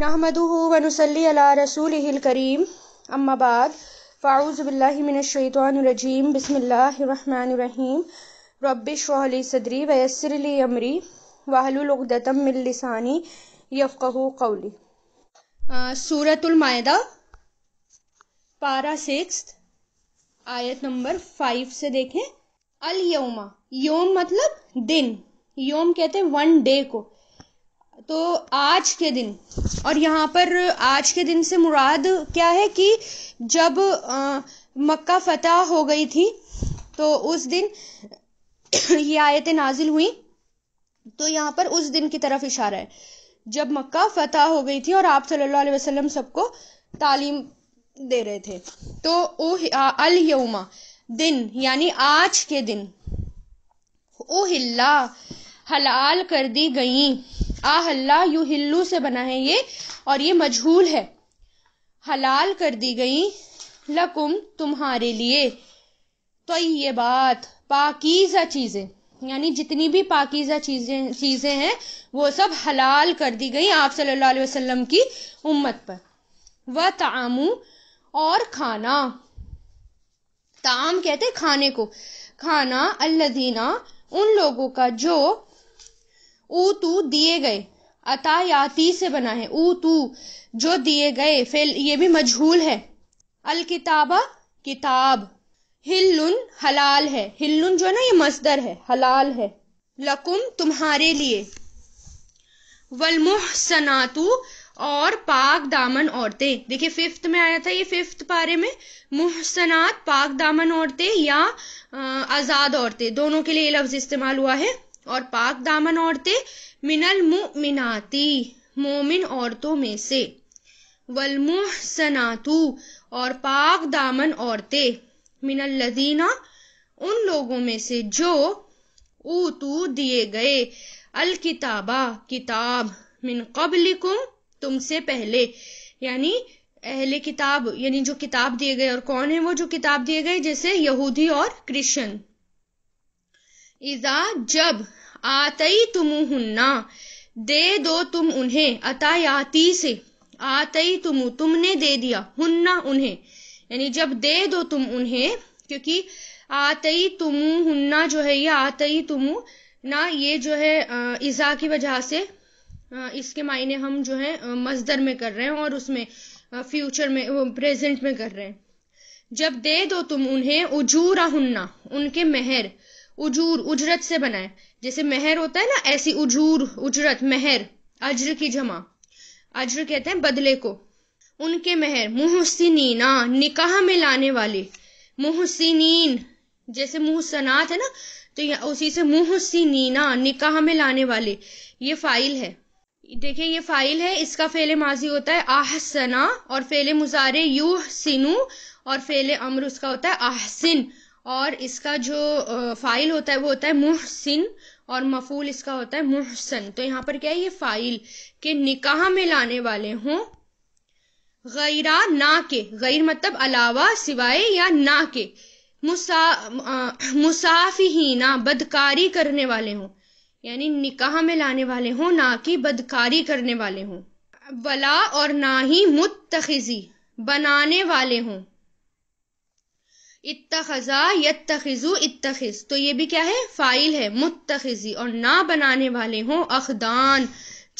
नहमदह वनसली अला रसूल करीम अम्माबाद फ़ाऊज़बिल्लिमिनशैतरजीम बसमीम रबिशली सदरी वयसरली अमरी वाहलुलदतम मिलसानी यफ़क़ कौली सूरतमायदा पारा सिक्स आयत नंबर फाइव से देखें अल योमा योम मतलब दिन योम कहते हैं वन डे को तो आज के दिन और यहाँ पर आज के दिन से मुराद क्या है कि जब आ, मक्का फतह हो गई थी तो उस दिन ये आयतें नाजिल हुई तो यहाँ पर उस दिन की तरफ इशारा है जब मक्का फतह हो गई थी और आप सल्लल्लाहु अलैहि वसल्लम सबको तालीम दे रहे थे तो ओ अल यौमा दिन यानी आज के दिन ओ हिल्ला हलाल कर दी गई आहल्ला यू हिल्लू से बना है ये और ये मजहूल है हलाल कर दी गई लकुम तुम्हारे लिए तो ये बात पाकिजा चीज़ें यानी जितनी भी पाकिजा चीज़ें चीज़ें हैं वो सब हलाल कर दी गई आप सल्लल्लाहु अलैहि वसल्लम की उम्मत पर व तामू और खाना ताम कहते खाने को खाना अल्लादीना उन लोगों का जो ऊ तू दिए गए अता से बना है ऊ तू जो दिए गए फेल ये भी मजहूल है अल किताबा किताब हिलुन हलाल है हिलुन जो है ना ये मजदर है हलाल है लकुम तुम्हारे लिए सनातु और पाक दामन औरतें देखिए फिफ्थ में आया था ये फिफ्थ पारे में मुहसनात पाक दामन औरतें या आज़ाद औरतें दोनों के लिए ये लफ्ज़ इस्तेमाल हुआ है और पाक दामन औरतें मिनल मुमिनाती मोमिन औरतों में से सनातु और पाक दामन औरतें मिनल लदीना उन लोगों में से जो ऊतू दिए गए अल किताबा किताब मिन कबलिकुम तुमसे पहले यानी अहले किताब यानी जो किताब दिए गए और कौन है वो जो किताब दिए गए जैसे यहूदी और क्रिश्चियन इजा जब आतई तुमुहन्ना दे दो तुम उन्हें अतायाती से आतई तुम तुमने दे दिया हुन्ना उन्हें यानी जब दे दो तुम उन्हें क्योंकि आतई तुमु हुन्ना जो है ये आतई तुमु ना ये जो है इजा की वजह से इसके मायने हम जो है मजदर में कर रहे हैं और उसमें फ्यूचर में प्रेजेंट में कर रहे हैं जब दे दो तुम उन्हें उजूरा हुन्ना उनके मेहर उजूर उजरत से बना है जैसे मेहर होता है ना ऐसी उजूर उजरत मेहर अज्र की जमा अज्र कहते हैं बदले को उनके मेहर मुहसिनीना निकाह में लाने वाले मुहसिनीन जैसे मुहसनात है ना तो उसी से मुहसिनीना निकाह में लाने वाले ये फाइल है देखिए ये फाइल है इसका फेले माजी होता है आहसना और फेले मुजारे यू सिनू और फेले अमर उसका होता है आहसिन और इसका जो फाइल होता है वो होता है मुहसिन और मफूल इसका होता है मुहसन तो यहाँ पर क्या है ये फाइल के निकाह में लाने वाले हों गैरा ना के गैर मतलब अलावा सिवाय या ना के मुसा मुसाफिहीना बदकारी करने वाले हों यानी निकाह में लाने वाले हों ना कि बदकारी करने वाले हों वला और ना ही मुतखी बनाने वाले हों इतखजा यतखजू इतखिज तो ये भी क्या है फाइल है मुतखिजी और ना बनाने वाले हों अखदान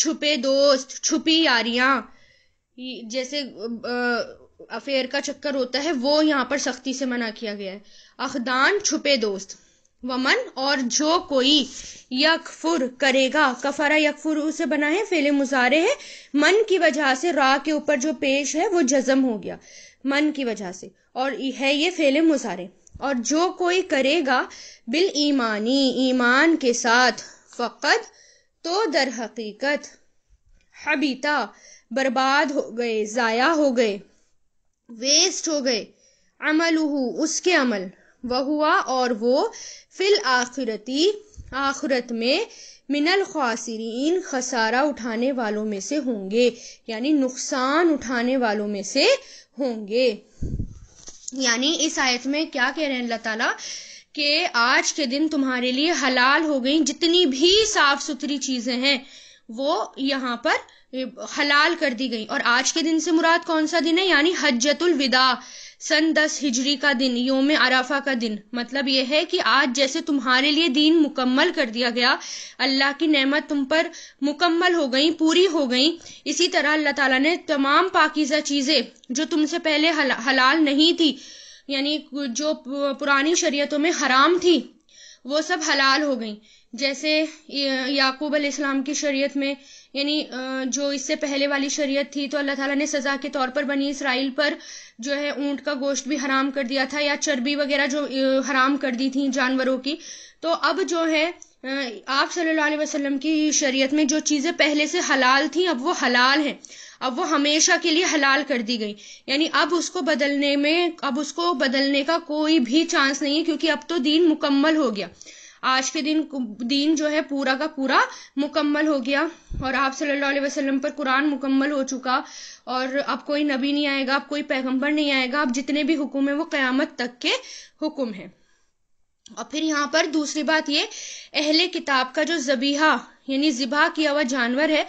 छुपे दोस्त छुपी यारियां जैसे अफेयर का चक्कर होता है वो यहाँ पर सख्ती से मना किया गया है अखदान छुपे दोस्त वमन और जो कोई यकफुर करेगा कफरा यकफुर उसे बना है फेले मुजारे है मन की वजह से रा के ऊपर जो पेश है वो जजम हो गया मन की वजह से और है ये फेले मुजारे और जो कोई करेगा बिल ईमानी ईमान के साथ फ़कत तो दर हकीकत हबीता बर्बाद हो गए ज़ाया हो गए वेस्ट हो गए अमल उसके अमल वह हुआ और वो फिल आखिरती आखिरत में मिनल खासन खसारा उठाने वालों में से होंगे यानी नुकसान उठाने वालों में से होंगे यानी इस आयत में क्या कह रहे हैं अल्लाह ताला कि आज के दिन तुम्हारे लिए हलाल हो गई जितनी भी साफ सुथरी चीजें हैं वो यहाँ पर हलाल कर दी गई और आज के दिन से मुराद कौन सा दिन है यानी हजतुल विदा सन दस हिजरी का दिन योम अराफा का दिन मतलब यह है कि आज जैसे तुम्हारे लिए दीन मुकम्मल कर दिया गया अल्लाह की नेमत तुम पर मुकम्मल हो गई पूरी हो गई इसी तरह अल्लाह ताला ने तमाम पाकिजा चीज़ें जो तुमसे पहले हला, हलाल नहीं थी यानी जो पुरानी शरीयतों में हराम थी वो सब हलाल हो गई जैसे याकूब अल इस्लाम की शरीयत में यानी जो इससे पहले वाली शरीयत थी तो अल्लाह ताला ने सज़ा के तौर पर बनी इसराइल पर जो है ऊंट का गोश्त भी हराम कर दिया था या चर्बी वगैरह जो हराम कर दी थी जानवरों की तो अब जो है आप सल्लल्लाहु अलैहि वसल्लम की शरीयत में जो चीज़ें पहले से हलाल थी अब वो हलाल हैं अब वो हमेशा के लिए हलाल कर दी गई यानी अब उसको बदलने में अब उसको बदलने का कोई भी चांस नहीं है क्योंकि अब तो दीन मुकम्मल हो गया आज के दिन दिन जो है पूरा का पूरा मुकम्मल हो गया और आप सल्लल्लाहु अलैहि वसल्लम पर कुरान मुकम्मल हो चुका और अब कोई नबी नहीं आएगा अब कोई पैगंबर नहीं आएगा अब जितने भी हुक्म हैं वो क़यामत तक के हुक्म हैं और फिर यहाँ पर दूसरी बात ये अहले किताब का जो जबीहा यानी जिबा किया हुआ जानवर है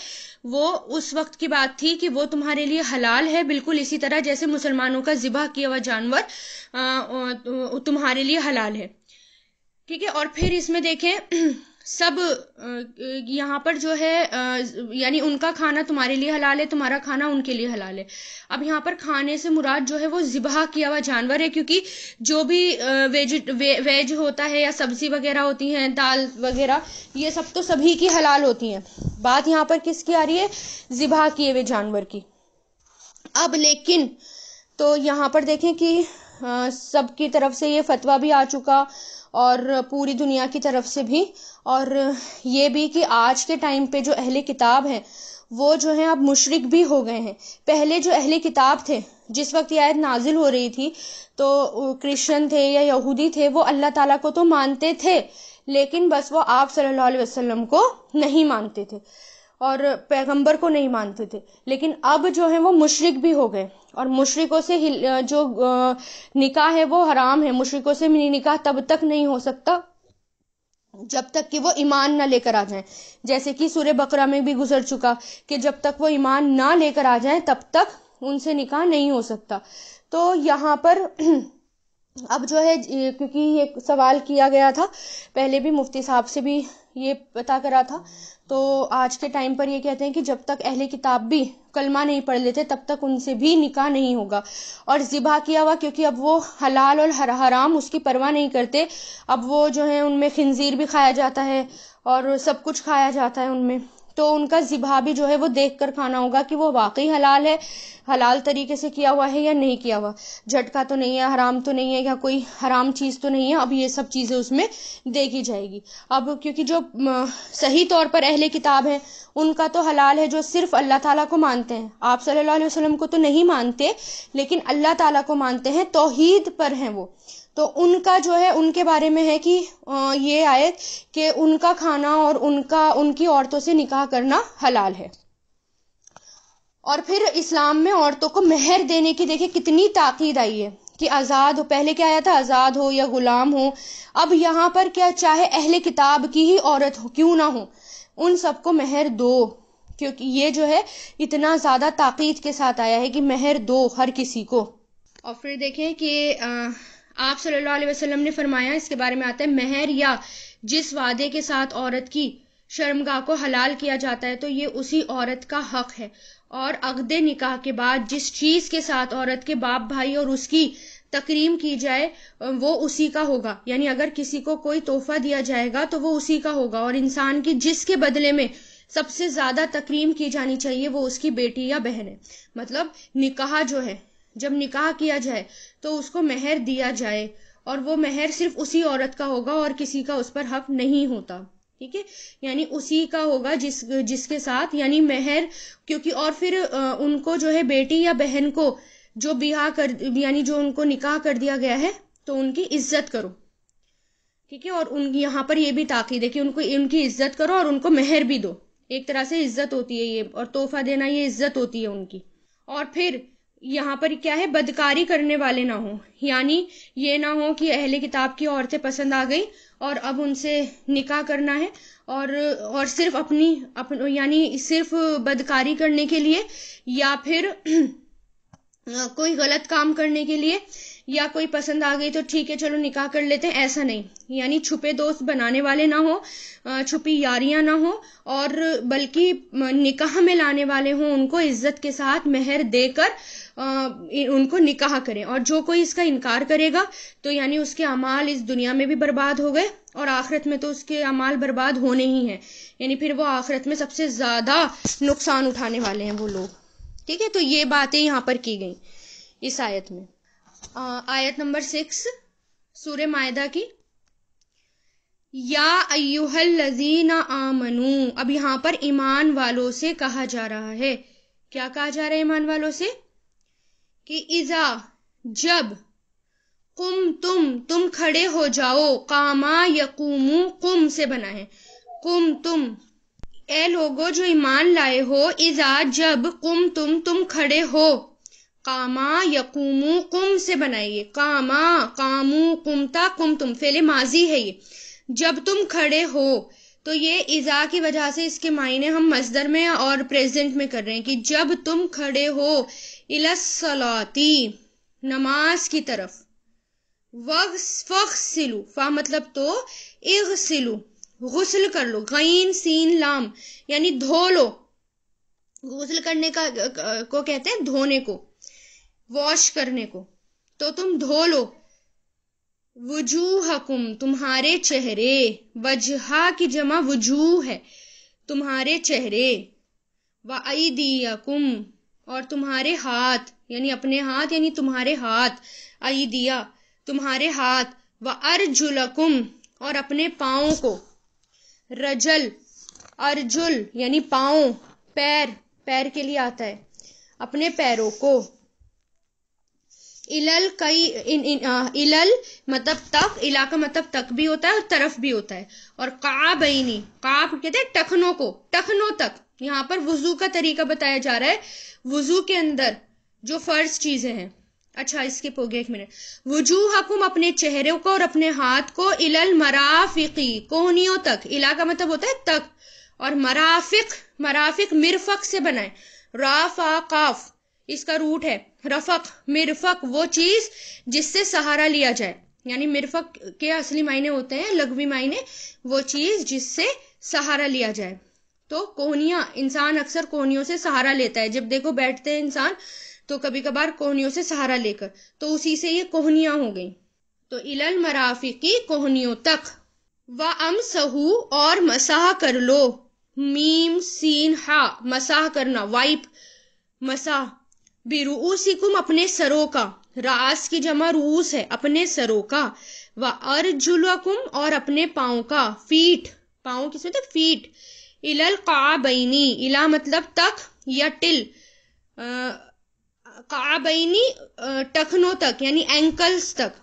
वो उस वक्त की बात थी कि वो तुम्हारे लिए हलाल है बिल्कुल इसी तरह जैसे मुसलमानों का जिबा किया हुआ जानवर तुम्हारे लिए हलाल है ठीक है और फिर इसमें देखें सब यहाँ पर जो है यानी उनका खाना तुम्हारे लिए हलाल है तुम्हारा खाना उनके लिए हलाल है अब यहाँ पर खाने से मुराद जो है वो जिबाह किया हुआ जानवर है क्योंकि जो भी वेज वे, वेज होता है या सब्जी वगैरह होती हैं दाल वगैरह ये सब तो सभी की हलाल होती हैं बात यहाँ पर किसकी आ रही है जिबाह किए हुए जानवर की अब लेकिन तो यहाँ पर देखें कि सबकी तरफ से ये फतवा भी आ चुका और पूरी दुनिया की तरफ से भी और ये भी कि आज के टाइम पे जो अहले किताब हैं वो जो हैं अब मुशरक भी हो गए हैं पहले जो अहले किताब थे जिस वक्त यह आयत नाजिल हो रही थी तो क्रिश्चियन थे या यहूदी थे वो अल्लाह ताला को तो मानते थे लेकिन बस वो आप सल्लल्लाहु अलैहि वसल्लम को नहीं मानते थे और पैगंबर को नहीं मानते थे लेकिन अब जो है वो मुशरक भी हो गए और मुशरकों से जो निकाह है वो हराम है मुशरकों से निकाह तब तक नहीं हो सकता जब तक कि वो ईमान ना लेकर आ जाएं जैसे कि सूर्य बकरा में भी गुजर चुका कि जब तक वो ईमान ना लेकर आ जाएं तब तक उनसे निकाह नहीं हो सकता तो यहाँ पर अब जो है क्योंकि ये सवाल किया गया था पहले भी मुफ्ती साहब से भी ये पता करा था तो आज के टाइम पर ये कहते हैं कि जब तक अहले किताब भी कलमा नहीं पढ़ लेते तब तक उनसे भी निकाह नहीं होगा और ज़िबा किया हुआ क्योंकि अब वो हलाल और हर हराम उसकी परवाह नहीं करते अब वो जो है उनमें खिंजीर भी खाया जाता है और सब कुछ खाया जाता है उनमें तो उनका ज़िबा भी जो है वो देख कर खाना होगा कि वो वाकई हलाल है हलाल तरीके से किया हुआ है या नहीं किया हुआ झटका तो नहीं है हराम तो नहीं है या कोई हराम चीज़ तो नहीं है अब ये सब चीज़ें उसमें देखी जाएगी अब क्योंकि जो सही तौर पर अहले किताब है उनका तो हलाल है जो सिर्फ अल्लाह ताला को मानते हैं आप सल्लल्लाहु अलैहि वसल्लम को तो नहीं मानते लेकिन अल्लाह ताला को मानते हैं तोहीद पर हैं वो तो उनका जो है उनके बारे में है कि ये आयत कि उनका खाना और उनका उनकी औरतों से निकाह करना हलाल है और फिर इस्लाम में औरतों को मेहर देने की देखिए कितनी ताकीद आई है कि आज़ाद हो पहले क्या आया था आज़ाद हो या गुलाम हो अब यहाँ पर क्या चाहे अहले किताब की ही औरत हो क्यों ना हो उन सबको मेहर दो क्योंकि ये जो है इतना ज़्यादा ताकीद के साथ आया है कि मेहर दो हर किसी को और फिर देखें कि आ, आप सल्लल्लाहु अलैहि वसल्लम ने फरमाया इसके बारे में आता है महर या जिस वादे के साथ औरत की शर्मगाह को हलाल किया जाता है तो ये उसी औरत का हक है और अगदे निकाह के बाद जिस चीज के साथ औरत के बाप भाई और उसकी तकरीम की जाए वो उसी का होगा यानी अगर किसी को कोई तोहफा दिया जाएगा तो वो उसी का होगा और इंसान की जिसके बदले में सबसे ज्यादा तकरीम की जानी चाहिए वो उसकी बेटी या बहन है मतलब निकाह जो है जब निकाह किया जाए तो उसको मेहर दिया जाए और वो मेहर सिर्फ उसी औरत का होगा और किसी का उस पर हक नहीं होता ठीक है यानी उसी का होगा जिस जिसके साथ यानी मेहर क्योंकि और फिर उनको जो है बेटी या बहन को जो ब्याह कर यानी जो उनको निकाह कर दिया गया है तो उनकी इज्जत करो ठीक है और उन यहाँ पर ये भी ताकीद है कि उनको उनकी इज्जत करो और उनको मेहर भी दो एक तरह से इज्जत होती है ये और तोहफा देना ये इज्जत होती है उनकी और फिर यहाँ पर क्या है बदकारी करने वाले ना हो यानी ये ना हो कि अहले किताब की औरतें पसंद आ गई और अब उनसे निकाह करना है और और सिर्फ अपनी अपन यानी सिर्फ बदकारी करने के लिए या फिर कोई गलत काम करने के लिए या कोई पसंद आ गई तो ठीक है चलो निकाह कर लेते हैं ऐसा नहीं यानी छुपे दोस्त बनाने वाले ना हो छुपी यारियां ना हो और बल्कि निकाह में लाने वाले हों उनको इज्जत के साथ मेहर देकर उनको निकाह करें और जो कोई इसका इनकार करेगा तो यानी उसके अमाल इस दुनिया में भी बर्बाद हो गए और आखिरत में तो उसके अमाल बर्बाद होने ही हैं यानी फिर वो आखिरत में सबसे ज़्यादा नुकसान उठाने वाले हैं वो लोग ठीक है तो ये बातें यहाँ पर की गई इस आयत में आ, आयत नंबर सिक्स सूर्य मायदा की या अयुहल लजीना आमनू अब यहाँ पर ईमान वालों से कहा जा रहा है क्या कहा जा रहा है ईमान वालों से कि इजा जब कुम तुम तुम खड़े हो जाओ कामा यकुमु कुम से बना है कुम तुम ए लोगो जो ईमान लाए हो इजा जब कुम तुम तुम खड़े हो कामा यकुमु कुम से बनाइए कामा कामू कुमता कुम तुम फेले माजी है ये जब तुम खड़े हो तो ये इज़ा की वजह से इसके मायने हम मजदर में और प्रेजेंट में कर रहे हैं कि जब तुम खड़े हो इलासलाती नमाज की तरफ फ़खसिलू फ़ा मतलब तो इगसिलू गुसल कर लो गईन सीन लाम यानी धो लो गुसल करने का को कहते हैं धोने को वॉश करने को तो तुम धो लो हकुम तुम्हारे चेहरे वजहा की जमा वजूह है तुम्हारे चेहरे व और तुम्हारे हाथ यानी अपने हाथ यानी तुम्हारे हाथ आई दिया तुम्हारे हाथ व अर्जुलकुम और अपने पाओ को रजल अर्जुल यानी पाओ पैर पैर के लिए आता है अपने पैरों को इलल कई इन, इन, आ, इलल मतलब तक इलाका मतलब तक भी होता है और तरफ भी होता है और काबईनी काब कहते हैं टखनों को टखनों तक यहाँ पर वजू का तरीका बताया जा रहा है वजू के अंदर जो फर्ज चीज़ें हैं अच्छा स्किप हो गया एक मिनट वजू हकुम अपने चेहरे को और अपने हाथ को इलल मराफिकी कोहनियों तक इला का मतलब होता है तक और मराफिक मराफिक मिरफक से बनाए राफा काफ इसका रूट है रफक मिरफक वो चीज जिससे सहारा लिया जाए यानी मिरफक के असली मायने होते हैं लघवी मायने वो चीज जिससे सहारा लिया जाए तो कोहनिया इंसान अक्सर कोहनियों से सहारा लेता है जब देखो बैठते हैं इंसान तो कभी कभार कोहनियों से सहारा लेकर तो उसी से ये कोहनिया हो गई तो इलल मराफी की कोहनियों तक व अम सहू और मसाह कर लो मीम सीन हा मसाह करना वाइप मसाह बिरूसिकुम अपने सरों का रास की जमा रूस है अपने सरों का व अर्जुलकुम और अपने पाओ का फीट पाओ किसमें फीट इलल काबैनी इला मतलब तक या टिल काबैनी टखनों तक यानी एंकल्स तक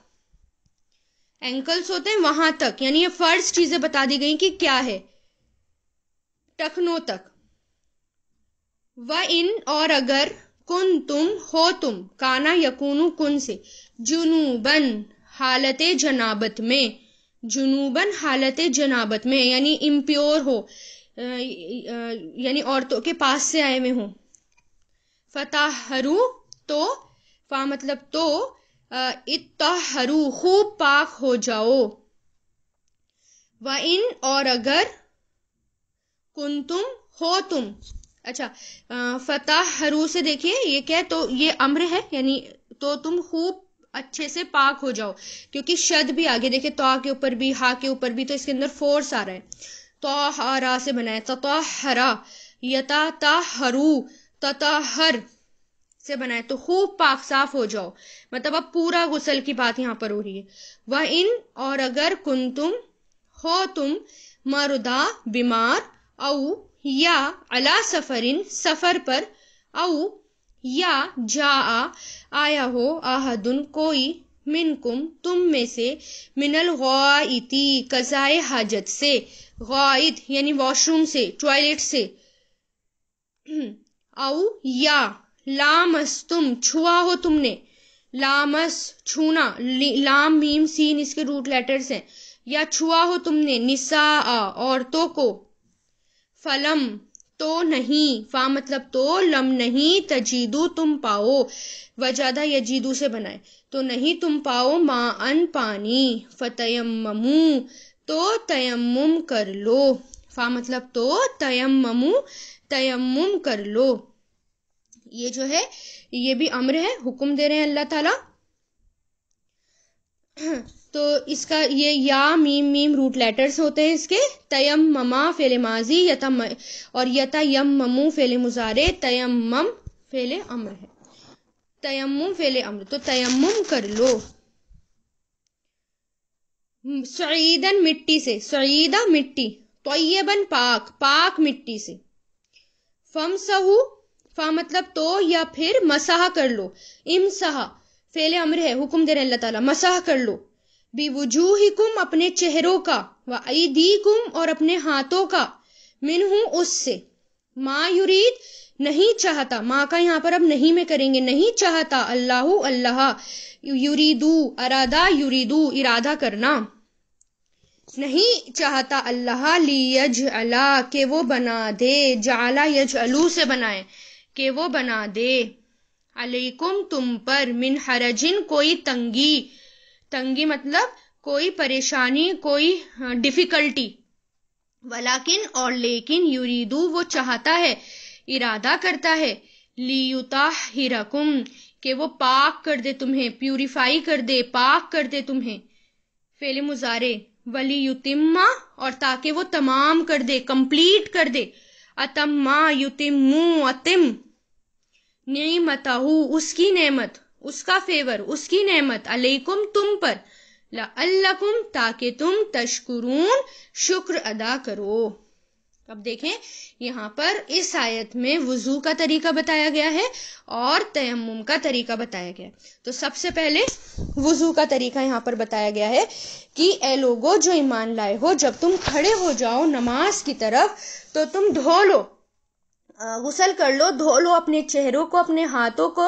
एंकल्स होते हैं वहां तक यानी ये फर्स्ट चीजें बता दी गई कि क्या है टखनों तक व इन और अगर कुन तुम हो तुम काना यकून कुन से जुनूबन हालत जनाबत में जुनूबन हालत जनाबत में यानी इम्प्योर हो यानी औरतों के पास से आए हुए हूँ फताहरू तो फा मतलब तो इतहरू खूब पाक हो जाओ व इन और अगर कुन तुम हो तुम अच्छा फताहरू से देखिए ये क्या तो ये अम्र है यानी तो तुम खूब अच्छे से पाक हो जाओ क्योंकि शद भी आगे देखे तो के ऊपर भी हा के ऊपर भी तो इसके अंदर फोर्स आ रहा है तोहरा से बना है ततोहरा यता ताहरू ततहर से बनाए तो खूब पाक साफ हो जाओ मतलब अब पूरा गुसल की बात यहाँ पर हो रही है वह इन और अगर कुन तुम हो तुम मरुदा बीमार औ या अला इन सफर पर औ या जा आया हो आहदुन कोई मिनकुम तुम में से मिनल गौती कज़ाए हाजत से गाइत यानी वॉशरूम से टॉयलेट से आउ या तुम छुआ हो तुमने लामस छूना लाम मीम सीन इसके रूट लेटर्स हैं या छुआ हो तुमने निसा औरतों को फलम तो नहीं फा मतलब तो लम नहीं तजीदू तुम पाओ वजादा यजीदू से बनाए तो नहीं तुम पाओ माँ अन पानी ममू तो तयम्मुम कर लो फा मतलब तो तयम्ममू तयम्मुम कर लो ये जो है ये भी अम्र है हुक्म दे रहे हैं अल्लाह ताला तो इसका ये या मीम मीम रूट लेटर्स होते हैं इसके तयम ममा फेले माजी यता और यता यम ममू फेले मुजारे तयम मम फेले अम्र है तयमुम फेले अम्र तो तयम कर लो हम्म, सईदन मिट्टी से सईदा मिट्टी तोयबन पाक पाक मिट्टी से फम सहू फा मतलब तो या फिर मसाह कर लो इमसाह फेले अम्र है हुक्म दे रहे अल्लाह ताला मसाह कर लो कुम अपने चेहरों का व कुम और अपने हाथों का मिनहू उससे माँ युरीद नहीं चाहता माँ का यहाँ पर अब नहीं में करेंगे नहीं चाहता अल्लाह अल्लाह युरीदू अरादा युरीदू इरादा करना नहीं चाहता अल्लाह ली अला के वो बना दे जाला यज अलू से बनाए के वो बना दे अलैकुम तुम पर मिन हरजिन कोई तंगी तंगी मतलब कोई परेशानी कोई डिफिकल्टी हाँ, वलाकिन और लेकिन यूरीदू वो चाहता है इरादा करता है लियुता हिरकुम के वो पाक कर दे तुम्हें प्यूरिफाई कर दे पाक कर दे तुम्हें फेले मुजारे वली युतिमा और ताकि वो तमाम कर दे कंप्लीट कर दे अतम्मा युतिमु अतिम नियमताहू उसकी नेमत उसका फेवर उसकी नेमत अलैकुम तुम पर लकुम ताकि तुम तशकुरून शुक्र अदा करो अब देखें यहाँ पर इस आयत में वजू का तरीका बताया गया है और तयम का तरीका बताया गया है तो सबसे पहले वजू का तरीका यहाँ पर बताया गया है कि ए लोगो जो ईमान लाए हो जब तुम खड़े हो जाओ नमाज की तरफ तो तुम धो लो गुसल कर लो धो लो अपने चेहरों को अपने हाथों को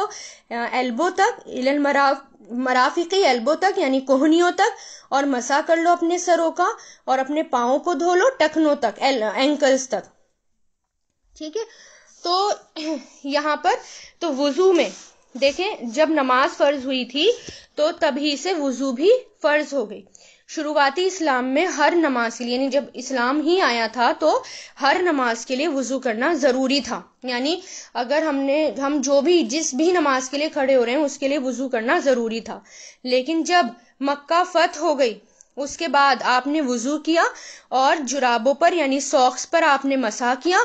एल्बो तक इलन मराफ मराफिकी एल्बो तक यानी कोहनियों तक और मसा कर लो अपने सरों का और अपने पाओ को धो लो टखनों तक एल, एंकल्स तक ठीक है तो यहाँ पर तो वजू में देखें जब नमाज फर्ज हुई थी तो तभी से वजू भी फर्ज हो गई शुरुआती इस्लाम में हर नमाज के लिए यानी जब इस्लाम ही आया था तो हर नमाज के लिए वज़ू करना ज़रूरी था यानी अगर हमने हम जो भी जिस भी नमाज के लिए खड़े हो रहे हैं उसके लिए वज़ू करना ज़रूरी था लेकिन जब मक्का फत हो गई उसके बाद आपने वज़ू किया और जुराबों पर यानी सॉक्स पर आपने मसा किया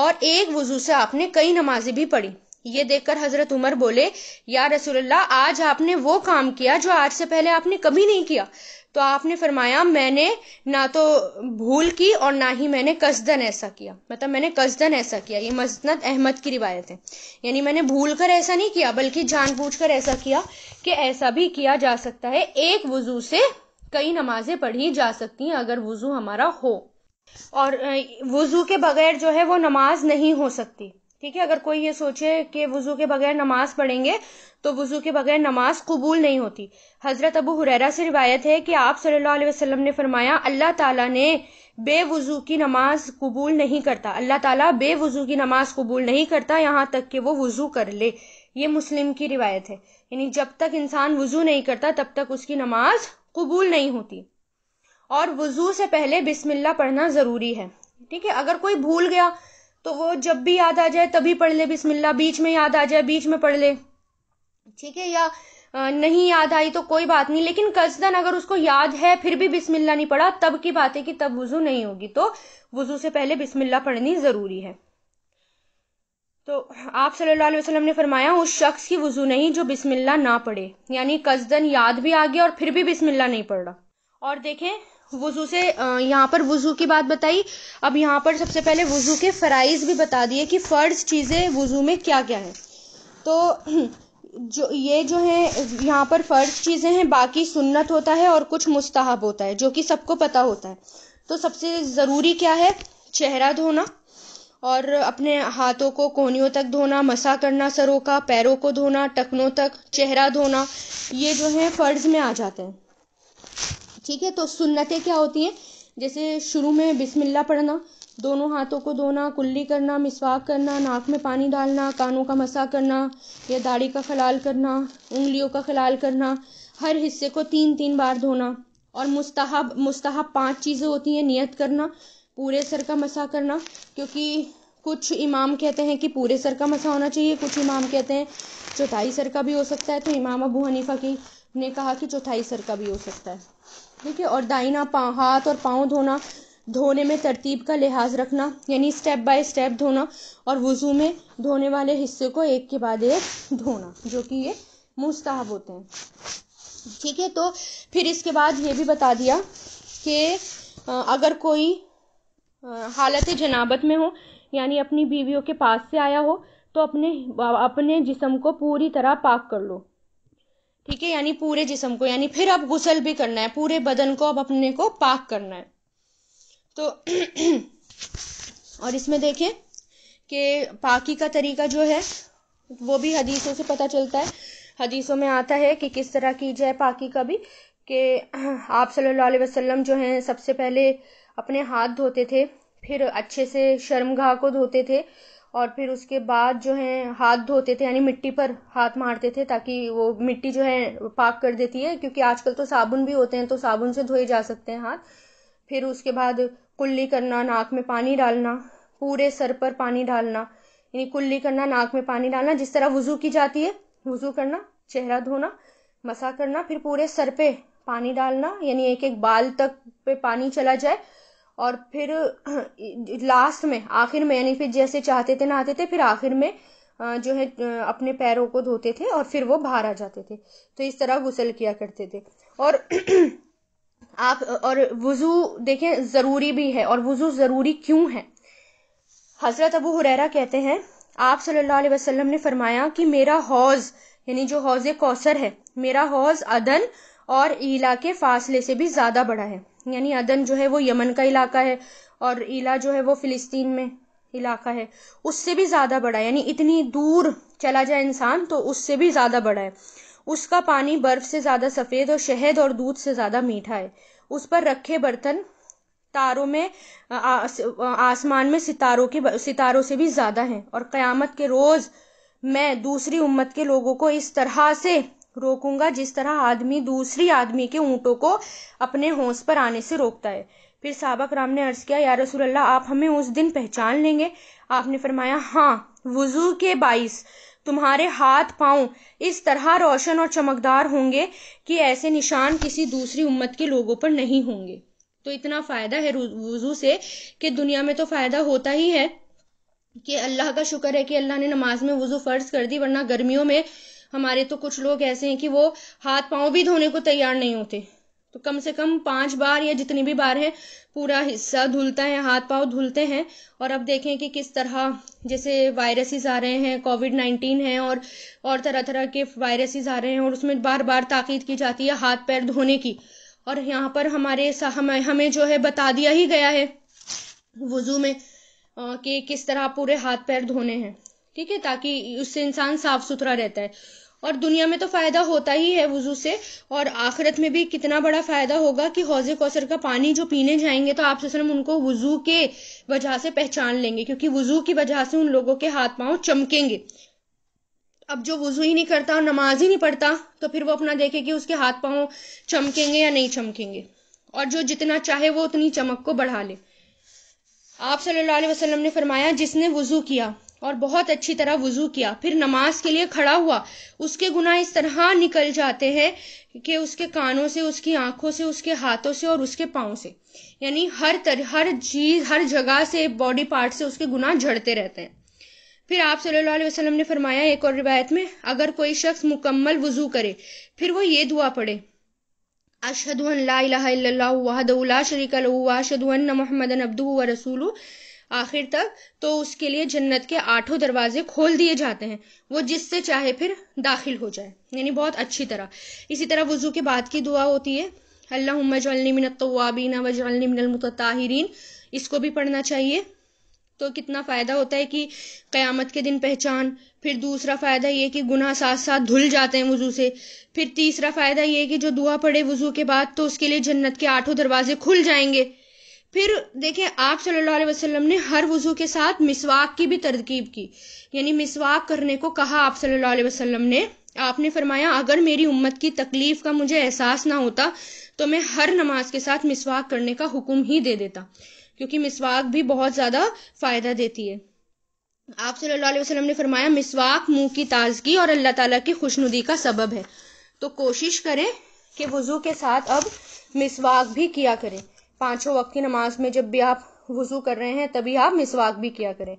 और एक वज़ू से आपने कई नमाजें भी पढ़ी ये देखकर हजरत उमर बोले या रसूलल्लाह आज आपने वो काम किया जो आज से पहले आपने कभी नहीं किया तो आपने फरमाया मैंने ना तो भूल की और ना ही मैंने कसदन ऐसा किया मतलब मैंने कसदन ऐसा किया ये मसनद अहमद की रिवायत है यानी मैंने भूल कर ऐसा नहीं किया बल्कि जानबूझकर ऐसा किया कि ऐसा भी किया जा सकता है एक वजू से कई नमाजें पढ़ी जा सकती हैं अगर वजू हमारा हो और वजू के बगैर जो है वो नमाज नहीं हो सकती ठीक है अगर कोई ये सोचे कि वज़ू के बगैर नमाज पढ़ेंगे तो वज़ू के बगैर नमाज कबूल नहीं होती हज़रत अबू हुररा से रिवायत है कि आप सल्लल्लाहु अलैहि वसल्लम ने फरमाया अल्लाह ताला ने बेवज़ू की नमाज कबूल नहीं करता अल्लाह ताला बेवज़ू की नमाज कबूल नहीं करता यहाँ तक कि वो वज़ू कर ले ये मुस्लिम की रिवायत है यानी जब तक इंसान वज़ू नहीं करता तब तक उसकी नमाज कबूल नहीं होती और वज़ू से पहले बिस्मिल्लाह पढ़ना ज़रूरी है ठीक है अगर कोई भूल गया तो वो जब भी याद आ जाए तभी पढ़ ले बिस्मिल्ला बीच में याद आ जाए बीच में पढ़ ले ठीक है या नहीं याद आई तो कोई बात नहीं लेकिन कसदन अगर उसको याद है फिर भी बिस्मिल्ला नहीं पढ़ा तब की बात है कि तब वजू नहीं होगी तो वजू से पहले बिस्मिल्ला पढ़नी ज़रूरी है तो आप सल्लल्लाहु अलैहि वसल्लम ने फरमाया उस शख्स की वजू नहीं जो बिस्मिल्ला ना पढ़े यानी कसदन याद भी आ गया और फिर भी बिस्मिल्ला नहीं पढ़ रहा और देखें वज़ू से यहाँ पर वज़ू की बात बताई अब यहाँ पर सबसे पहले वज़ू के फ़राइज़ भी बता दिए कि फ़र्ज़ चीज़ें वज़ू में क्या क्या हैं तो जो ये जो है यहाँ पर फ़र्ज़ चीज़ें हैं बाकी सुन्नत होता है और कुछ मुस्तहब होता है जो कि सबको पता होता है तो सबसे ज़रूरी क्या है चेहरा धोना और अपने हाथों को कोहनियों तक धोना मसा करना सरों का पैरों को धोना टखनों तक चेहरा धोना ये जो है फ़र्ज़ में आ जाते हैं ठीक है तो सुन्नतें क्या होती हैं जैसे शुरू में बिस्मिल्लाह पढ़ना दोनों हाथों को धोना कुल्ली करना मिसवाक करना नाक में पानी डालना कानों का मसा करना या दाढ़ी का खलाल करना उंगलियों का खलाल करना हर हिस्से को तीन तीन बार धोना और मुस्तहब मुस्तहब पांच चीज़ें होती हैं नियत करना पूरे सर का मसा करना क्योंकि कुछ इमाम कहते हैं कि पूरे सर का मसा होना चाहिए कुछ इमाम कहते हैं चौथाई सर का भी हो सकता है तो इमाम अबू हनीफा की ने कहा कि चौथाई सर का भी हो सकता है ठीक है और दाइना पाँव हाथ और पाँव धोना धोने में तरतीब का लिहाज रखना यानी स्टेप बाय स्टेप धोना और वज़ू में धोने वाले हिस्से को एक के बाद एक धोना जो कि ये मुस्ताहब होते हैं ठीक है तो फिर इसके बाद ये भी बता दिया कि अगर कोई हालत जनाबत में हो यानी अपनी बीवियों के पास से आया हो तो अपने अपने जिसम को पूरी तरह पाक कर लो ठीक है यानी पूरे जिसम को यानी फिर आप गुसल भी करना है पूरे बदन को अब अपने को पाक करना है तो और इसमें देखें कि पाकी का तरीका जो है वो भी हदीसों से पता चलता है हदीसों में आता है कि किस तरह की जाए पाकी का भी कि आप सल्लल्लाहु अलैहि वसल्लम जो हैं सबसे पहले अपने हाथ धोते थे फिर अच्छे से शर्मगाह को धोते थे और फिर उसके बाद जो है हाथ धोते थे यानी मिट्टी पर हाथ मारते थे ताकि वो मिट्टी जो है पाक कर देती है क्योंकि आजकल तो साबुन भी होते हैं तो साबुन से धोए जा सकते हैं हाथ फिर उसके बाद कुल्ली करना नाक में पानी डालना पूरे सर पर पानी डालना यानी कुल्ली करना नाक में पानी डालना जिस तरह वज़ू की जाती है वज़ू करना चेहरा धोना मसा करना फिर पूरे सर पे पानी डालना यानी एक एक बाल तक पे पानी चला जाए और फिर लास्ट में आखिर में यानी फिर जैसे चाहते थे नहाते थे फिर आखिर में जो है अपने पैरों को धोते थे और फिर वो बाहर आ जाते थे तो इस तरह गुसल किया करते थे और आप और वज़ू देखें ज़रूरी भी है और वज़ू ज़रूरी क्यों है हज़रत अबू हुरैरा कहते हैं आप सल्लल्लाहु अलैहि वसल्लम ने फरमाया कि मेरा हौज यानी जो हौज कौसर है मेरा हौज अदन और ईला के फासले से भी ज़्यादा बड़ा है यानी अदन जो है वो यमन का इलाका है और इला जो है वो फ़िलिस्तीन में इलाका है उससे भी ज़्यादा बड़ा है यानी इतनी दूर चला जाए इंसान तो उससे भी ज़्यादा बड़ा है उसका पानी बर्फ़ से ज़्यादा सफ़ेद और शहद और दूध से ज़्यादा मीठा है उस पर रखे बर्तन तारों में आसमान में सितारों के सितारों से भी ज़्यादा हैं और क़यामत के रोज़ मैं दूसरी उम्मत के लोगों को इस तरह से रोकूंगा जिस तरह आदमी दूसरी आदमी के ऊँटों को अपने होश पर आने से रोकता है फिर साहबा राम ने अर्ज़ किया या रसूल आप हमें उस दिन पहचान लेंगे आपने फरमाया हाँ वज़ू के बाईस तुम्हारे हाथ पाँव इस तरह रोशन और चमकदार होंगे कि ऐसे निशान किसी दूसरी उम्मत के लोगों पर नहीं होंगे तो इतना फ़ायदा है वज़ू से कि दुनिया में तो फ़ायदा होता ही है कि अल्लाह का शुक्र है कि अल्लाह ने नमाज में वज़ू फ़र्ज़ कर दी वरना गर्मियों में हमारे तो कुछ लोग ऐसे हैं कि वो हाथ पाँव भी धोने को तैयार नहीं होते तो कम से कम पांच बार या जितनी भी बार है पूरा हिस्सा धुलता है हाथ पाँव धुलते हैं और अब देखें कि किस तरह जैसे वायरसेस आ रहे हैं कोविड नाइन्टीन है और और तरह तरह के वायरसेस आ रहे हैं और उसमें बार बार ताकीद की जाती है हाथ पैर धोने की और यहाँ पर हमारे हमें हमें जो है बता दिया ही गया है वजू में कि किस तरह पूरे हाथ पैर धोने हैं ठीक है ताकि उससे इंसान साफ सुथरा रहता है और दुनिया में तो फायदा होता ही है वजू से और आखिरत में भी कितना बड़ा फायदा होगा कि हौज कौसर का पानी जो पीने जाएंगे तो आप ससलम उनको वजू के वजह से पहचान लेंगे क्योंकि वजू की वजह से उन लोगों के हाथ पांव चमकेंगे अब जो वजू ही नहीं करता और नमाज ही नहीं पढ़ता तो फिर वो अपना देखे कि उसके हाथ पाँव चमकेंगे या नहीं चमकेंगे और जो जितना चाहे वो उतनी चमक को बढ़ा ले आप सल्लल्लाहु अलैहि वसल्लम ने फरमाया जिसने वजू किया और बहुत अच्छी तरह वज़ू किया फिर नमाज के लिए खड़ा हुआ उसके गुनाह इस तरह निकल जाते हैं कि उसके कानों से उसकी आंखों से उसके हाथों से और उसके पाँव से यानी हर तरह हर चीज़ हर जगह से बॉडी पार्ट से उसके गुनाह झड़ते रहते हैं फिर आप सल्लल्लाहु अलैहि वसल्लम ने फरमाया एक और रिवायत में अगर कोई शख्स मुकम्मल वज़ू करे फिर वो ये दुआ पढ़े अन ला शरीक अशद मोहम्मद अब्दू व रसूलू आखिर तक तो उसके लिए जन्नत के आठों दरवाजे खोल दिए जाते हैं वो जिससे चाहे फिर दाखिल हो जाए यानी बहुत अच्छी तरह इसी तरह वज़ू के बाद की दुआ होती है अल्लाह जल्नी मिनतवाबीन वजल्नी मिनलमताहिरीन इसको भी पढ़ना चाहिए तो कितना फ़ायदा होता है कि क़यामत के दिन पहचान फिर दूसरा फ़ायदा ये कि गुनाह साथ साथ धुल जाते हैं वज़ू से फिर तीसरा फ़ायदा ये कि जो दुआ पड़े वज़ू के बाद तो उसके लिए जन्नत के आठों दरवाजे खुल जाएंगे फिर देखें आप सल्लल्लाहु अलैहि वसल्लम ने हर वज़ू के साथ मिसवाक की भी तरकीब की यानी मिसवाक करने को कहा आप सल्लल्लाहु अलैहि वसल्लम ने आपने फरमाया अगर मेरी उम्मत की तकलीफ का मुझे एहसास ना होता तो मैं हर नमाज के साथ मिसवाक करने का हुक्म ही दे देता क्योंकि मिसवाक भी बहुत ज़्यादा फ़ायदा देती है आप सल्लल्लाहु अलैहि वसल्लम ने फरमाया मिसवाक मुंह की ताजगी और अल्लाह ताला की खुशनुदी का सबब है तो कोशिश करें कि वज़ू के साथ अब मिसवाक भी किया करें पाँचों वक्त की नमाज में जब भी आप वज़ू कर रहे हैं तभी आप मिसवाक भी किया करें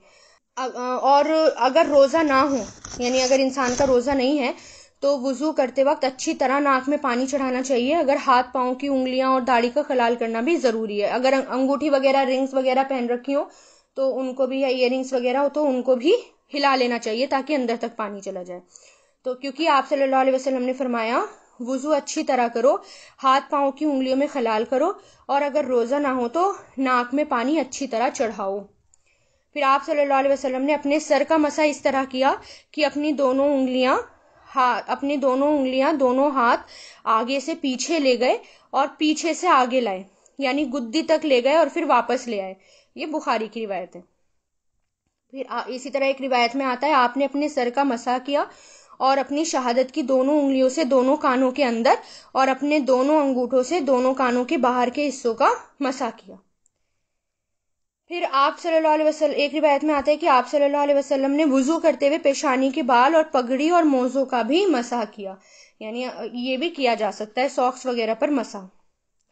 और अगर रोज़ा ना हो यानी अगर इंसान का रोज़ा नहीं है तो वज़ू करते वक्त अच्छी तरह नाक में पानी चढ़ाना चाहिए अगर हाथ पाँव की उंगलियां और दाढ़ी का खलाल करना भी ज़रूरी है अगर अं, अंगूठी वगैरह रिंग्स वगैरह पहन रखी हो तो उनको भी या इयर वगैरह हो तो उनको भी हिला लेना चाहिए ताकि अंदर तक पानी चला जाए तो क्योंकि आप सल्लल्लाहु अलैहि वसल्लम ने फरमाया वज़ू अच्छी तरह करो हाथ पाओ की उंगलियों में खलाल करो और अगर रोज़ा ना हो तो नाक में पानी अच्छी तरह चढ़ाओ फिर आप सल्लल्लाहु अलैहि वसल्लम ने अपने सर का मसा इस तरह किया कि अपनी दोनों उंगलियां हाथ अपनी दोनों उंगलियां दोनों हाथ आगे से पीछे ले गए और पीछे से आगे लाए यानी गुद्दी तक ले गए और फिर वापस ले आए ये बुखारी की रिवायत है फिर इसी तरह एक रिवायत में आता है आपने अपने सर का मसा किया और अपनी शहादत की दोनों उंगलियों से दोनों कानों के अंदर और अपने दोनों अंगूठों से दोनों कानों के बाहर के हिस्सों का मसा किया फिर आप सल्लल्लाहु अलैहि वसल्लम एक रिवायत में आता है कि आप सल्लल्लाहु अलैहि वसल्लम ने वजू करते हुए पेशानी के बाल और पगड़ी और मोजों का भी मसा किया यानी ये भी किया जा सकता है सॉक्स वगैरह पर मसा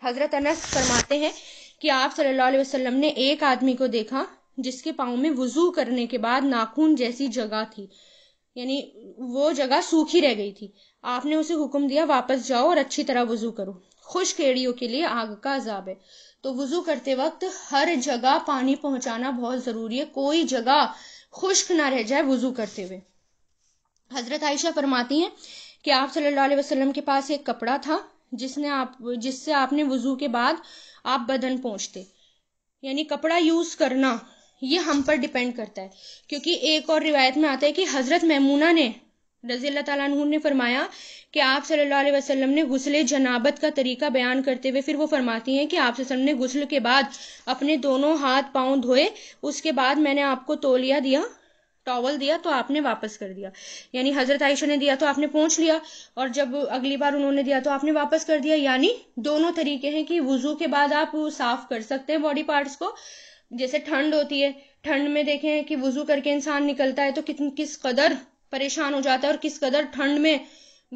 हजरत अनस फरमाते हैं कि आप सल्लल्लाहु अलैहि वसल्लम ने एक आदमी को देखा जिसके पाँव में वजू करने के बाद नाखून जैसी जगह थी यानी वो जगह सूखी रह गई थी आपने उसे हुक्म दिया वापस जाओ और अच्छी तरह वजू करो खुश्क एड़ियों के लिए आग का अजाब है तो वजू करते वक्त हर जगह पानी पहुंचाना बहुत ज़रूरी है कोई जगह खुश्क ना रह जाए वजू करते हुए हजरत आयशा फरमाती हैं कि आप सल्लल्लाहु अलैहि वसल्लम के पास एक कपड़ा था जिसने आप जिससे आपने वजू के बाद आप बदन पहुंचते यानी कपड़ा यूज करना ये हम पर डिपेंड करता है क्योंकि एक और रिवायत में आता है कि हज़रत ममूना ने रजी अल्लाह तला ने फरमाया कि आप सल्लल्लाहु अलैहि वसल्लम ने गुसले जनाबत का तरीका बयान करते हुए फिर वो फरमाती हैं कि आप वसल्लम ने गुसल के बाद अपने दोनों हाथ पाँव धोए उसके बाद मैंने आपको तोलिया दिया टॉवल दिया तो आपने वापस कर दिया यानी हजरत आयशा ने दिया तो आपने पहुंच लिया और जब अगली बार उन्होंने दिया तो आपने वापस कर दिया यानी दोनों तरीके हैं कि वजू के बाद आप साफ कर सकते हैं बॉडी पार्ट्स को जैसे ठंड होती है ठंड में देखें कि वजू करके इंसान निकलता है तो कितन किस कदर परेशान हो जाता है और किस कदर ठंड में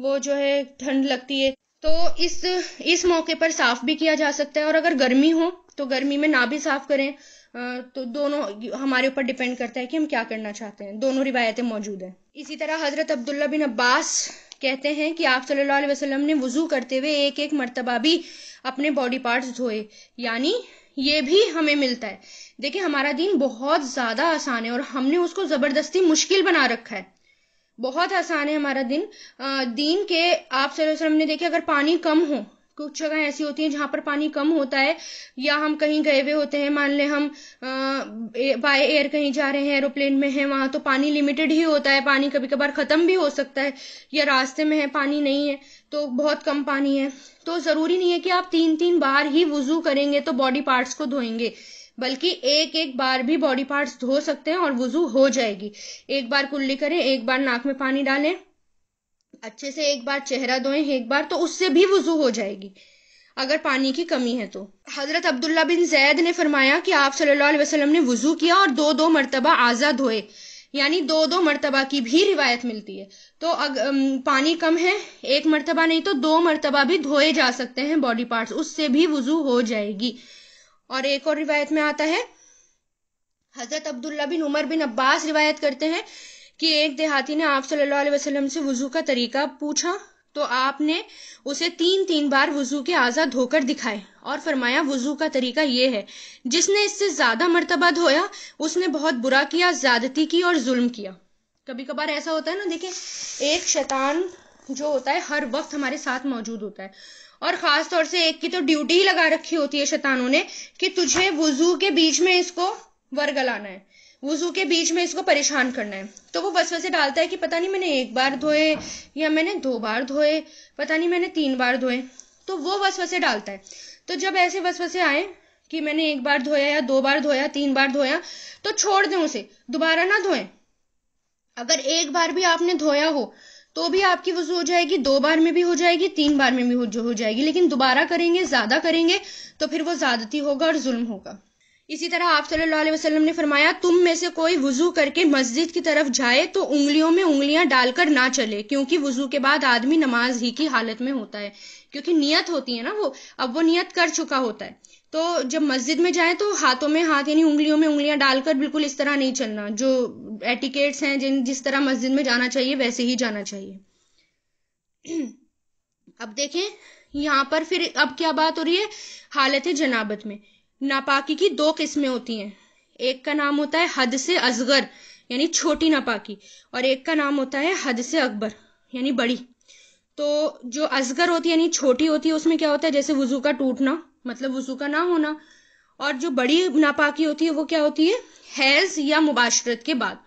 वो जो है ठंड लगती है तो इस इस मौके पर साफ भी किया जा सकता है और अगर गर्मी हो तो गर्मी में ना भी साफ करें तो दोनों हमारे ऊपर डिपेंड करता है कि हम क्या करना चाहते हैं दोनों रिवायतें मौजूद हैं इसी तरह हजरत अब्दुल्ला बिन अब्बास कहते हैं कि आप सल्लल्लाहु अलैहि वसल्लम ने वज़ू करते हुए एक एक मरतबा भी अपने बॉडी पार्ट्स धोए यानी ये भी हमें मिलता है देखिए हमारा दिन बहुत ज़्यादा आसान है और हमने उसको ज़बरदस्ती मुश्किल बना रखा है बहुत आसान है हमारा दिन दीन के आप वसल्लम ने देखिए अगर पानी कम हो कुछ जगह ऐसी होती हैं जहाँ पर पानी कम होता है या हम कहीं गए हुए होते हैं मान लें हम बाय एयर कहीं जा रहे हैं एरोप्लेन में हैं वहाँ तो पानी लिमिटेड ही होता है पानी कभी कभार ख़त्म भी हो सकता है या रास्ते में है पानी नहीं है तो बहुत कम पानी है तो ज़रूरी नहीं है कि आप तीन तीन बार ही वज़ू करेंगे तो बॉडी पार्ट्स को धोएंगे बल्कि एक एक बार भी बॉडी पार्ट्स धो सकते हैं और वज़ू हो जाएगी एक बार कुल्ली करें एक बार नाक में पानी डालें अच्छे से एक बार चेहरा धोएं एक बार तो उससे भी वजू हो जाएगी अगर पानी की कमी है तो हजरत अब्दुल्ला बिन जैद ने फरमाया कि आप सल्लल्लाहु अलैहि वसल्लम ने वजू किया और दो दो मरतबा आज़ा धोए यानी दो दो मरतबा की भी रिवायत मिलती है तो अग, पानी कम है एक मरतबा नहीं तो दो मरतबा भी धोए जा सकते हैं बॉडी पार्ट्स उससे भी वजू हो जाएगी और एक और रिवायत में आता है हजरत अब्दुल्ला बिन उमर बिन अब्बास रिवायत करते हैं कि एक देहाती ने आप सल्लल्लाहु अलैहि वसल्लम से वजू का तरीका पूछा तो आपने उसे तीन तीन बार वजू के आज़ा धोकर दिखाए और फरमाया वजू का तरीका ये है जिसने इससे ज़्यादा मरतबा धोया उसने बहुत बुरा किया ज़्यादती की और जुल्म किया कभी कभार ऐसा होता है ना देखिए एक शैतान जो होता है हर वक्त हमारे साथ मौजूद होता है और ख़ास तौर से एक की तो ड्यूटी ही लगा रखी होती है शैतानों ने कि तुझे वजू के बीच में इसको वर्गलाना है वजू के बीच में इसको परेशान करना है तो वो वैसे डालता है कि पता नहीं मैंने एक बार धोए या मैंने दो बार धोए पता नहीं मैंने तीन बार धोए तो वो वैसे डालता है तो जब ऐसे बस वैसे आए कि मैंने एक बार धोया या दो बार धोया तीन बार धोया तो छोड़ दें उसे दोबारा ना धोए अगर एक बार भी आपने धोया हो तो भी आपकी वजू हो जाएगी दो बार में भी हो जाएगी तीन बार में भी हो जाएगी लेकिन दोबारा करेंगे ज्यादा करेंगे तो फिर वो ज्यादती होगा और जुल्म होगा इसी तरह आप सल्लल्लाहु अलैहि वसल्लम ने फरमाया तुम में से कोई वजू करके मस्जिद की तरफ जाए तो उंगलियों में उंगलियां डालकर ना चले क्योंकि वजू के बाद आदमी नमाज ही की हालत में होता है क्योंकि नियत होती है ना वो अब वो नियत कर चुका होता है तो जब मस्जिद में जाए तो हाथों में हाथ यानी उंगलियों में उंगलियां डालकर बिल्कुल इस तरह नहीं चलना जो एटिकेट्स हैं जिन जिस तरह मस्जिद में जाना चाहिए वैसे ही जाना चाहिए अब देखें यहां पर फिर अब क्या बात हो रही है हालत है जनाबत में नापाकी की दो किस्में होती हैं एक का नाम होता है हद से असगर यानी छोटी नापाकी और एक का नाम होता है हद से अकबर यानी बड़ी तो जो असगर होती है यानी छोटी होती है उसमें क्या होता है जैसे वजू का टूटना मतलब वजू का ना होना और जो बड़ी नापाकी होती है वो क्या होती है हैज या मुबाशरत के बाद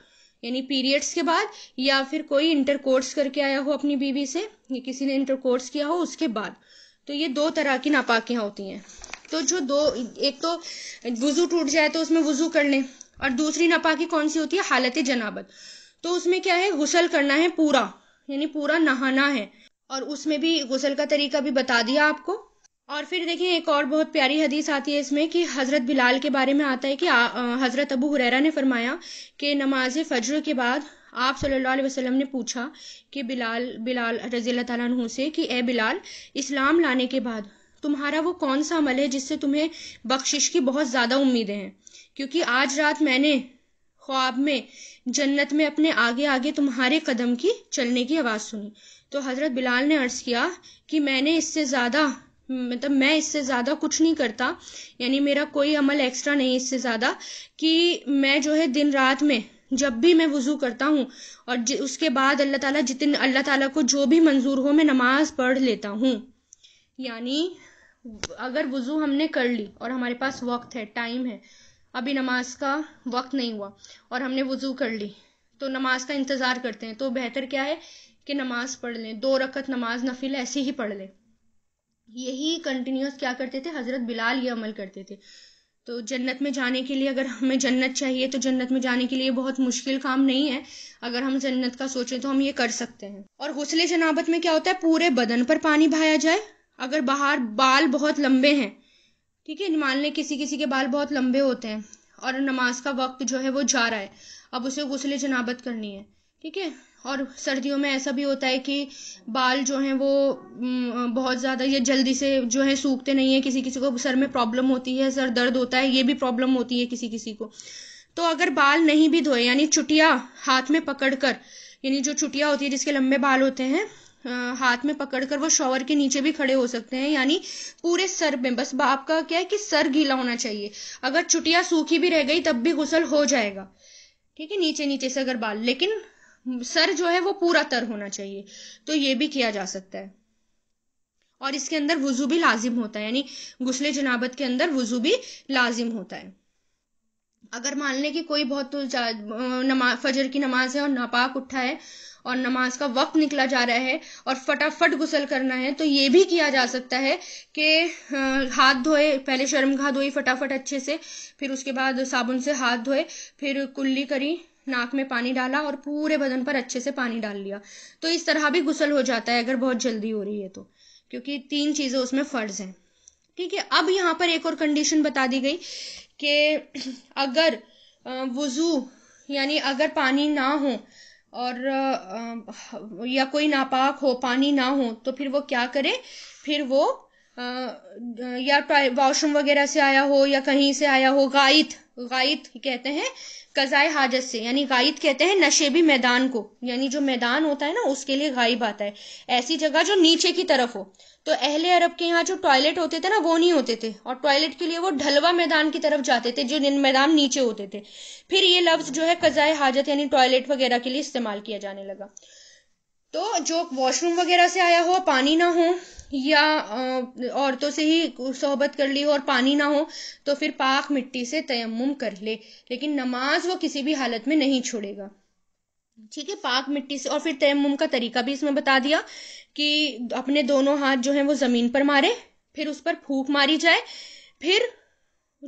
यानी पीरियड्स के बाद या फिर कोई इंटरकोर्स करके आया हो अपनी बीवी से या किसी ने इंटरकोर्स किया हो उसके बाद तो ये दो तरह की नापाकियाँ होती हैं तो जो दो एक तो वजू टूट जाए तो उसमें वजू कर लें और दूसरी नपाकी कौन सी होती है हालत जनाबत तो उसमें क्या है गुसल करना है पूरा यानी पूरा नहाना है और उसमें भी गुसल का तरीका भी बता दिया आपको और फिर देखिए एक और बहुत प्यारी हदीस आती है इसमें कि हज़रत बिलाल के बारे में आता है कि हज़रत अबू हुरैरा ने फरमाया कि नमाज फजर के बाद आप सल्लल्लाहु अलैहि वसल्लम ने पूछा कि बिलाल बिलाल रजील्ला तुम से कि ए बिलाल इस्लाम लाने के बाद तुम्हारा वो कौन सा अमल है जिससे तुम्हें बख्शिश की बहुत ज़्यादा उम्मीदें हैं क्योंकि आज रात मैंने ख्वाब में जन्नत में अपने आगे आगे तुम्हारे कदम की चलने की आवाज़ सुनी तो हज़रत बिलाल ने अर्ज़ किया कि मैंने इससे ज़्यादा मतलब मैं इससे ज़्यादा कुछ नहीं करता यानी मेरा कोई अमल एक्स्ट्रा नहीं इससे ज़्यादा कि मैं जो है दिन रात में जब भी मैं वज़ू करता हूँ और उसके बाद अल्लाह ताला जितने अल्लाह ताला को जो भी मंजूर हो मैं नमाज पढ़ लेता हूँ यानी अगर वज़ू हमने कर ली और हमारे पास वक्त है टाइम है अभी नमाज का वक्त नहीं हुआ और हमने वज़ू कर ली तो नमाज का इंतज़ार करते हैं तो बेहतर क्या है कि नमाज पढ़ लें दो रकत नमाज नफिल ऐसी ही पढ़ लें यही कंटिन्यूस क्या करते थे हज़रत बिलाल ये अमल करते थे तो जन्नत में जाने के लिए अगर हमें जन्नत चाहिए तो जन्नत में जाने के लिए बहुत मुश्किल काम नहीं है अगर हम जन्नत का सोचें तो हम ये कर सकते हैं और गसले जनाबत में क्या होता है पूरे बदन पर पानी बहाया जाए अगर बाहर बाल बहुत लंबे हैं ठीक है मान लें किसी किसी के बाल बहुत लंबे होते हैं और नमाज का वक्त जो है वो जा रहा है अब उसे गुसले जनाबत करनी है ठीक है और सर्दियों में ऐसा भी होता है कि बाल जो हैं वो बहुत ज़्यादा ये जल्दी से जो है सूखते नहीं है किसी किसी को सर में प्रॉब्लम होती है सर दर्द होता है ये भी प्रॉब्लम होती है किसी किसी को तो अगर बाल नहीं भी धोए यानी चुटिया हाथ में पकड़ कर यानी जो चुटिया होती है जिसके लंबे बाल होते हैं हाथ में पकड़कर वो शॉवर के नीचे भी खड़े हो सकते हैं यानी पूरे सर में बस बाप का क्या है कि सर गीला होना चाहिए अगर चुटिया सूखी भी रह गई तब भी गुसल हो जाएगा ठीक है नीचे नीचे से अगर बाल लेकिन सर जो है वो पूरा तर होना चाहिए तो ये भी किया जा सकता है और इसके अंदर वजू भी लाजिम होता है यानी गुसले जनाबत के अंदर वजू भी लाजिम होता है अगर मान लें कि कोई बहुत नमा फजर की नमाज है और नापाक उठा है और नमाज का वक्त निकला जा रहा है और फटाफट गुसल करना है तो ये भी किया जा सकता है कि हाथ धोए पहले घा धोई फटाफट अच्छे से फिर उसके बाद साबुन से हाथ धोए फिर कुल्ली करी नाक में पानी डाला और पूरे बदन पर अच्छे से पानी डाल लिया तो इस तरह भी गुसल हो जाता है अगर बहुत जल्दी हो रही है तो क्योंकि तीन चीज़ें उसमें फ़र्ज हैं ठीक है अब यहाँ पर एक और कंडीशन बता दी गई कि अगर वज़ू यानी अगर पानी ना हो और या कोई नापाक हो पानी ना हो तो फिर वो क्या करे फिर वो या वॉशरूम वगैरह से आया हो या कहीं से आया हो गायत गायत कहते हैं कज़ाय हाजत से यानी गाइद कहते हैं नशेबी मैदान को यानी जो मैदान होता है ना उसके लिए गाइब आता है ऐसी जगह जो नीचे की तरफ हो तो अहले अरब के यहाँ जो टॉयलेट होते थे ना वो नहीं होते थे और टॉयलेट के लिए वो ढलवा मैदान की तरफ जाते थे जो मैदान नीचे होते थे फिर ये लफ्ज़ जो है कज़ाय हाजत यानी टॉयलेट वगैरह के लिए इस्तेमाल किया जाने लगा तो जो वॉशरूम वगैरह से आया हो पानी ना हो या औरतों से ही सोहबत कर ली हो और पानी ना हो तो फिर पाक मिट्टी से तयम कर ले लेकिन नमाज वो किसी भी हालत में नहीं छोड़ेगा ठीक है पाक मिट्टी से और फिर तयम का तरीका भी इसमें बता दिया कि अपने दोनों हाथ जो है वो जमीन पर मारे फिर उस पर फूक मारी जाए फिर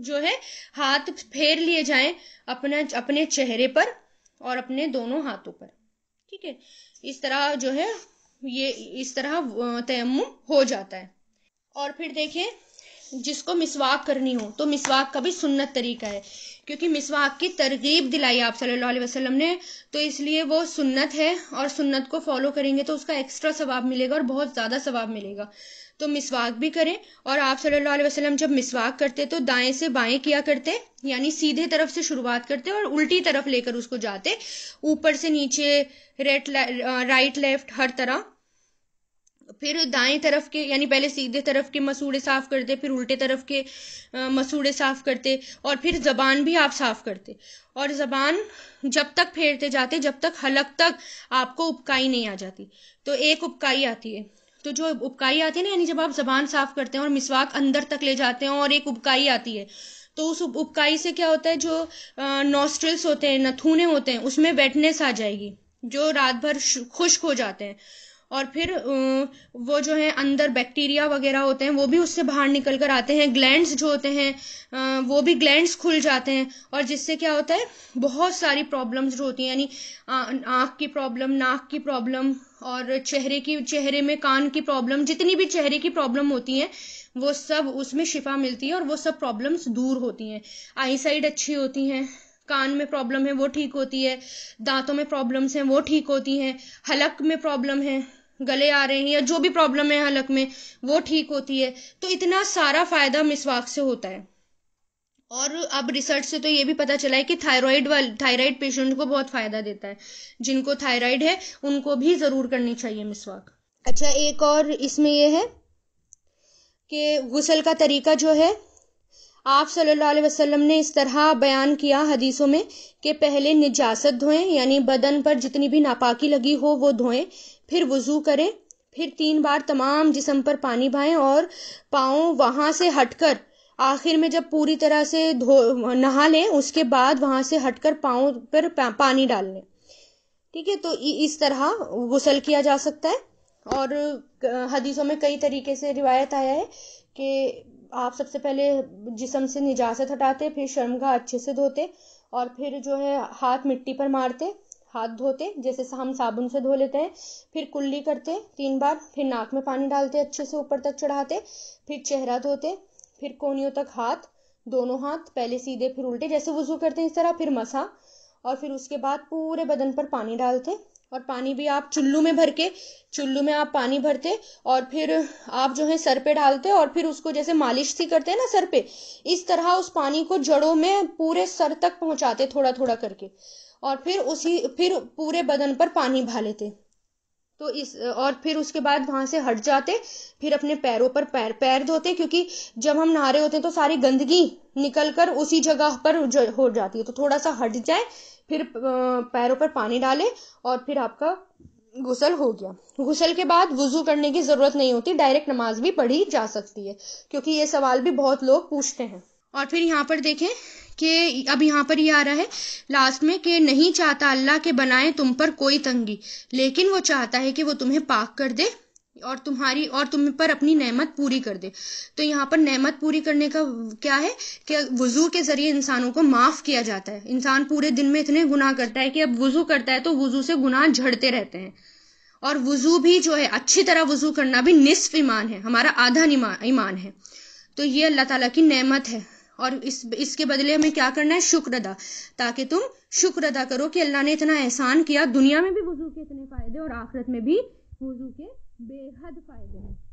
जो है हाथ फेर लिए जाए अपने अपने चेहरे पर और अपने दोनों हाथों पर ठीक है इस तरह जो है ये इस तरह तयम हो जाता है और फिर देखिए जिसको मिसवाक करनी हो तो मिसवाक का भी सुन्नत तरीका है क्योंकि मिसवाक की तरगीब दिलाई आप सल्लल्लाहु अलैहि वसल्लम ने तो इसलिए वो सुन्नत है और सुन्नत को फॉलो करेंगे तो उसका एक्स्ट्रा सवाब मिलेगा और बहुत ज़्यादा सवाब मिलेगा तो मिसवाक भी करें और आप सल्लल्लाहु अलैहि वसल्लम जब मिसवाक करते तो दाएं से बाएं किया करते यानी सीधे तरफ से शुरुआत करते और उल्टी तरफ लेकर उसको जाते ऊपर से नीचे रेट राइट लेफ्ट हर तरह फिर दाएं तरफ के यानी पहले सीधे तरफ के मसूड़े साफ करते फिर उल्टे तरफ के मसूड़े साफ करते और फिर जबान भी आप साफ करते और जबान जब तक फेरते जाते जब तक हलक तक आपको उपकाई नहीं आ जाती तो एक उपकाई आती है तो जो उपकाई आती है ना यानी जब आप जबान साफ करते हैं और मिसवाक अंदर तक ले जाते हैं और एक उपकाई आती है तो उस उपकाई से क्या होता है जो नॉस्ट्रल्स होते हैं नथूने होते हैं उसमें वेटनेस आ जाएगी जो रात भर खुश्क हो जाते हैं और फिर वो जो है अंदर बैक्टीरिया वगैरह होते हैं वो भी उससे बाहर निकल कर आते हैं ग्लैंड्स जो होते हैं वो भी ग्लैंड्स खुल जाते हैं और जिससे क्या होता है बहुत सारी प्रॉब्लम्स जो होती हैं यानी आँख की प्रॉब्लम नाक की प्रॉब्लम और चेहरे की चेहरे में कान की प्रॉब्लम जितनी भी चेहरे की प्रॉब्लम होती हैं वो सब उसमें शिफा मिलती है और वो सब प्रॉब्लम्स दूर होती हैं आई साइड अच्छी होती हैं कान में प्रॉब्लम है वो ठीक होती है दांतों में प्रॉब्लम्स हैं वो ठीक होती हैं हलक में प्रॉब्लम है गले आ रहे हैं या जो भी प्रॉब्लम है हलक में वो ठीक होती है तो इतना सारा फायदा मिसवाक से होता है और अब रिसर्च से तो ये भी पता चला है कि थायराइड वाल थायराइड पेशेंट को बहुत फायदा देता है जिनको थायराइड है उनको भी जरूर करनी चाहिए मिसवाक अच्छा एक और इसमें यह है कि गुसल का तरीका जो है आप सल्लल्लाहु अलैहि वसल्लम ने इस तरह बयान किया हदीसों में कि पहले निजासत धोएं यानी बदन पर जितनी भी नापाकी लगी हो वो धोएं फिर वजू करें फिर तीन बार तमाम जिसम पर पानी भाएं और पाओ वहां से हटकर आखिर में जब पूरी तरह से धो नहा लें उसके बाद वहां से हटकर पाँव पर पानी डाल लें ठीक है तो इस तरह गुसल किया जा सकता है और हदीसों में कई तरीके से रिवायत आया है कि आप सबसे पहले जिसम से निजात हटाते फिर शर्मगाह अच्छे से धोते और फिर जो है हाथ मिट्टी पर मारते हाथ धोते जैसे हम साबुन से धो लेते हैं फिर कुल्ली करते तीन बार फिर नाक में पानी डालते अच्छे से ऊपर तक चढ़ाते फिर चेहरा धोते फिर कोनियों तक हाथ दोनों हाथ पहले सीधे फिर उल्टे जैसे वजू करते हैं इस तरह फिर मसा और फिर उसके बाद पूरे बदन पर पानी डालते और पानी भी आप चुल्लू में भर के चुल्लू में आप पानी भरते और फिर आप जो है सर पे डालते और फिर उसको जैसे मालिश थी करते हैं ना सर पे इस तरह उस पानी को जड़ों में पूरे सर तक पहुंचाते थोड़ा थोड़ा करके और फिर उसी फिर पूरे बदन पर पानी भा लेते तो इस और फिर उसके बाद वहाँ से हट जाते फिर अपने पैरों पर पैर पैर धोते क्योंकि जब हम नहा रहे होते हैं तो सारी गंदगी निकल कर उसी जगह पर हो जाती है तो थोड़ा सा हट जाए फिर पैरों पर पानी डालें और फिर आपका गुसल हो गया गुसल के बाद वजू करने की ज़रूरत नहीं होती डायरेक्ट नमाज भी पढ़ी जा सकती है क्योंकि ये सवाल भी बहुत लोग पूछते हैं और फिर यहाँ पर देखें कि अब यहाँ पर ये यह आ रहा है लास्ट में कि नहीं चाहता अल्लाह के बनाए तुम पर कोई तंगी लेकिन वो चाहता है कि वो तुम्हें पाक कर दे और तुम्हारी और तुम पर अपनी नेमत पूरी कर दे तो यहाँ पर नेमत पूरी करने का क्या है कि वज़ू के ज़रिए इंसानों को माफ़ किया जाता है इंसान पूरे दिन में इतने गुनाह करता है कि अब वज़ू करता है तो वज़ू से गुनाह झड़ते रहते हैं और वज़ू भी जो है अच्छी तरह वज़ू करना भी निसफ ईमान है हमारा आधा ईमान है तो ये अल्लाह ताला की नेमत है और इस इसके बदले हमें क्या करना है शुक्र अदा ताकि तुम शुक्र अदा करो कि अल्लाह ने इतना एहसान किया दुनिया में भी वजू के इतने फायदे और आखिरत में भी वजू के बेहद फायदे हैं